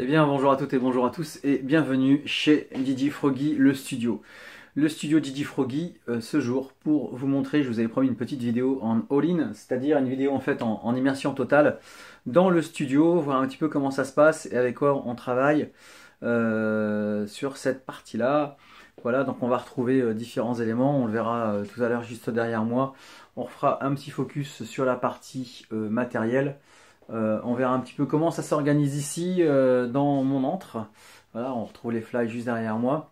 Eh bien bonjour à toutes et bonjour à tous et bienvenue chez Didi Froggy le studio. Le studio Didi Froggy euh, ce jour pour vous montrer, je vous avais promis une petite vidéo en all-in, c'est-à-dire une vidéo en fait en, immersion totale dans le studio, voir un petit peu comment ça se passe et avec quoi on travaille euh, sur cette partie-là. Voilà, donc on va retrouver euh, différents éléments, on le verra tout à l'heure juste derrière moi. On refera un petit focus sur la partie matérielle. Euh, on verra un petit peu comment ça s'organise ici euh, dans mon antre. Voilà, on retrouve les fly juste derrière moi.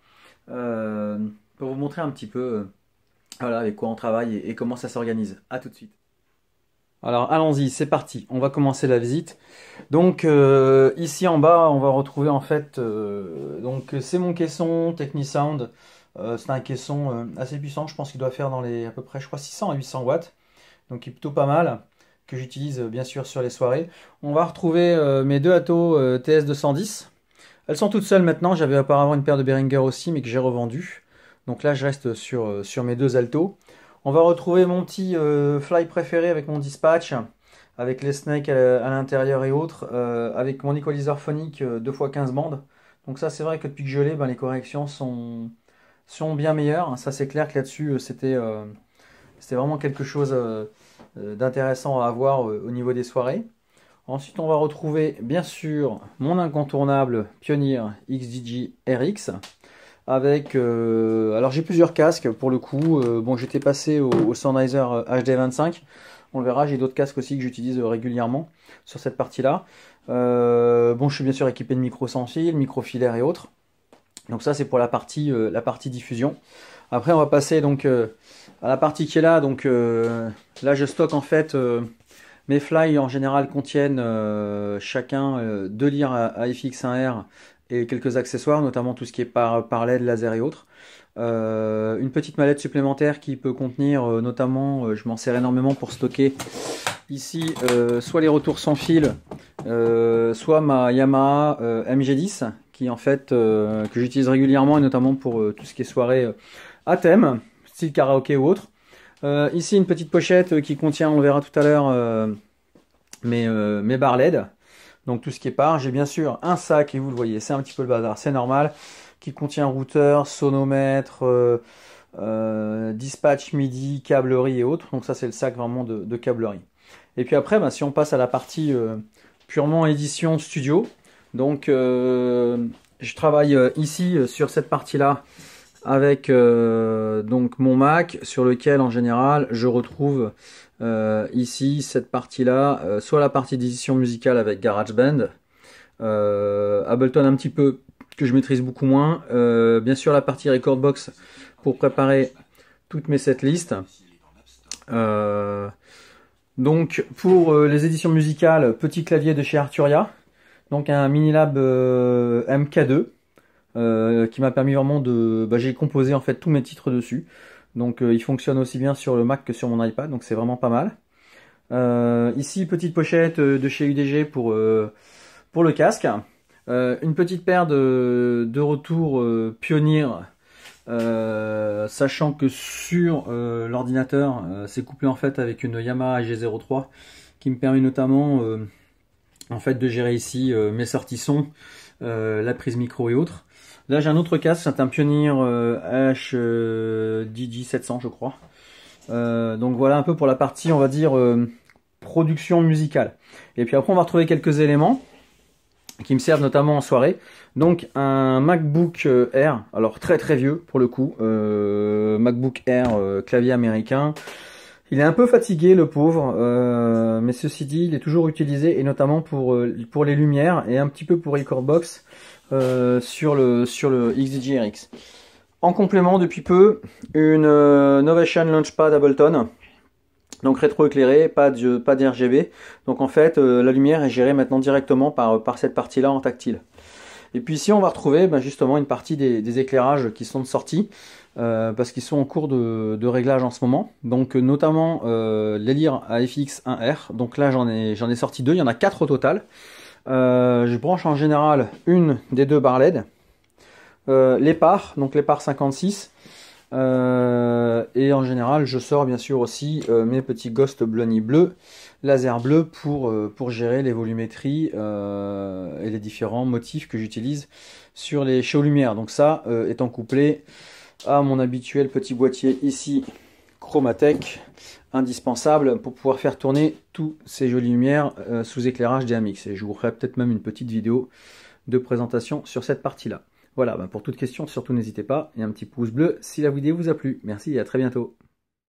Euh, pour vous montrer un petit peu avec quoi on travaille et, comment ça s'organise. A tout de suite. Alors allons-y, c'est parti, on va commencer la visite. Donc ici en bas, on va retrouver en fait, donc c'est mon caisson Technisound. c'est un caisson assez puissant, je pense qu'il doit faire dans les à peu près, je crois, 600 à 800 watts. Donc il est plutôt pas mal que j'utilise euh, bien sûr sur les soirées. On va retrouver euh, mes deux Atos euh, TS210. Elles sont toutes seules maintenant, j'avais apparemment une paire de Behringer aussi mais que j'ai revendu. Donc là je reste sur, sur mes deux Altos. On va retrouver mon petit fly préféré avec mon dispatch, avec les snakes à, l'intérieur et autres, avec mon equalizer phonique 2x15 bandes. Donc ça c'est vrai que depuis que je l'ai, ben, les corrections sont, sont bien meilleures. Ça c'est clair que là-dessus c'était c'est vraiment quelque chose euh, euh, d'intéressant à avoir euh, au niveau des soirées. Ensuite, on va retrouver bien sûr mon incontournable Pioneer XDJ RX avec alors j'ai plusieurs casques pour le coup. bon, j'étais passé au, au, HD25. On le verra, j'ai d'autres casques aussi que j'utilise régulièrement sur cette partie-là. bon, je suis bien sûr équipé de micro sans fil, micro filaire et autres. Donc ça c'est pour la partie, euh, la partie diffusion. Après on va passer donc euh, à la partie qui est là. Donc euh, là je stocke en fait mes fly en général contiennent chacun deux lire à, FX1R et quelques accessoires, notamment tout ce qui est par, par LED, laser et autres. une petite mallette supplémentaire qui peut contenir notamment, je m'en sers énormément pour stocker ici soit les retours sans fil, soit ma Yamaha MG10 en fait euh, que j'utilise régulièrement et notamment pour euh, tout ce qui est soirée euh, à thème, style karaoké ou autre. ici une petite pochette qui contient, on verra tout à l'heure, mes, mes barres LED. Donc tout ce qui est par. J'ai bien sûr un sac et vous le voyez, c'est un petit peu le bazar, c'est normal, qui contient routeur, sonomètre. dispatch MIDI, câblerie et autres. Donc ça c'est le sac vraiment de, câblerie. Et puis après, bah, si on passe à la partie purement édition studio, donc euh, je travaille euh, ici euh, sur cette partie-là avec donc mon Mac sur lequel en général je retrouve ici cette partie là, soit la partie d'édition musicale avec GarageBand, Ableton un petit peu que je maîtrise beaucoup moins, bien sûr la partie Recordbox pour préparer toutes mes setlists. donc pour les éditions musicales, petit clavier de chez Arturia, donc un lab euh, MK2 euh, qui m'a permis vraiment de. Bah, j'ai composé en fait tous mes titres dessus. Donc euh, il fonctionne aussi bien sur le Mac que sur mon iPad, donc c'est vraiment pas mal. ici, petite pochette de chez UDG pour, pour le casque. une petite paire de, de pionniers sachant que sur l'ordinateur, c'est couplé en fait avec une Yamaha G03 qui me permet notamment en fait de gérer ici euh, mes sorties euh, la prise micro et autres. Là j'ai un autre casque, c'est un Pioneer HDJ700 euh, je crois. donc voilà un peu pour la partie on va dire production musicale. Et puis après on va retrouver quelques éléments qui me servent notamment en soirée. Donc un MacBook Air, alors très très vieux pour le coup, MacBook Air clavier américain, il est un peu fatigué, le pauvre, euh, mais ceci dit, il est toujours utilisé, et notamment pour, euh, pour les lumières, et un petit peu pour record euh, sur le, sur le XDJ-RX. En complément, depuis peu, une euh, Novation Launchpad Ableton, donc rétroéclairé, pas pas d'RGB. Donc en fait, la lumière est gérée maintenant directement par, par cette partie-là en tactile. Et puis ici, on va retrouver bah, justement une partie des, éclairages qui sont de sortie, euh, parce qu'ils sont en cours de, réglage en ce moment. Donc euh, notamment euh, les lire à 1 r Donc là, j'en ai, ai sorti deux, il y en a quatre au total. je branche en général une des deux barres LED. les parts, donc les parts 56, euh, et en général, je sors bien sûr aussi euh, mes petits Ghost Blunny bleu laser bleu, euh, pour, gérer les volumétries et les différents motifs que j'utilise sur les shows lumières. Donc ça, étant couplé à mon habituel petit boîtier ici, Chromatech, indispensable pour pouvoir faire tourner toutes ces jolies lumières sous éclairage DMX. Et je vous ferai peut-être même une petite vidéo de présentation sur cette partie-là. Voilà, ben pour toute question, surtout n'hésitez pas, et un petit pouce bleu si la vidéo vous a plu. Merci et à très bientôt.